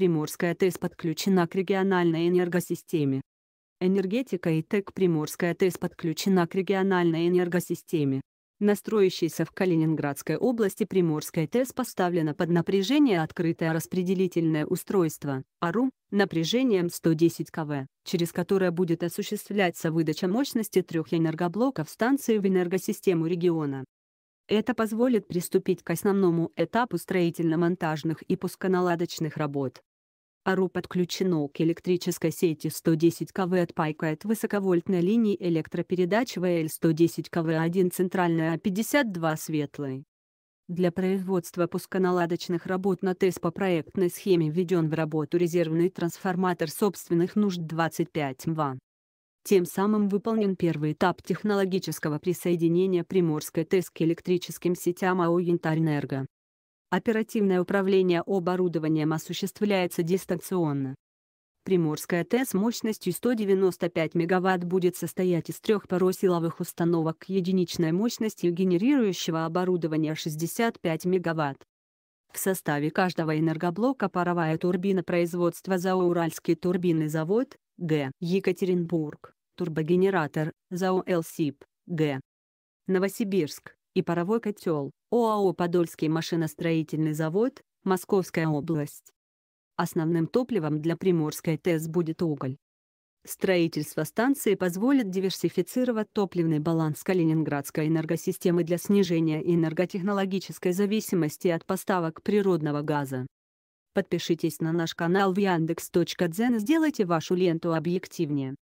Приморская ТЭС подключена к региональной энергосистеме. Энергетика и ТЭК Приморская ТЭС подключена к региональной энергосистеме. На в Калининградской области Приморская ТЭС поставлена под напряжение открытое распределительное устройство, АРУ, напряжением 110 КВ, через которое будет осуществляться выдача мощности трех энергоблоков станции в энергосистему региона. Это позволит приступить к основному этапу строительно-монтажных и пусконаладочных работ. АРУ подключено к электрической сети 110 КВ от Пайка от высоковольтной линии электропередач ВЛ 110 КВ1 центральная А52 светлой. Для производства пусконаладочных работ на ТЭС по проектной схеме введен в работу резервный трансформатор собственных нужд 25 МВА. Тем самым выполнен первый этап технологического присоединения Приморской ТЭС к электрическим сетям АО «Янтарьэнерго». Оперативное управление оборудованием осуществляется дистанционно. Приморская ТЭС мощностью 195 МВт будет состоять из трех паросиловых установок единичной мощностью генерирующего оборудования 65 МВт. В составе каждого энергоблока паровая турбина производства ЗАО «Уральский турбинный завод» Г. Екатеринбург, турбогенератор ЗАО «ЛСИП» Г. Новосибирск, и паровой котел, ОАО «Подольский машиностроительный завод», Московская область. Основным топливом для Приморской ТЭС будет уголь. Строительство станции позволит диверсифицировать топливный баланс Калининградской энергосистемы для снижения энерготехнологической зависимости от поставок природного газа. Подпишитесь на наш канал в yandex.дзен и сделайте вашу ленту объективнее.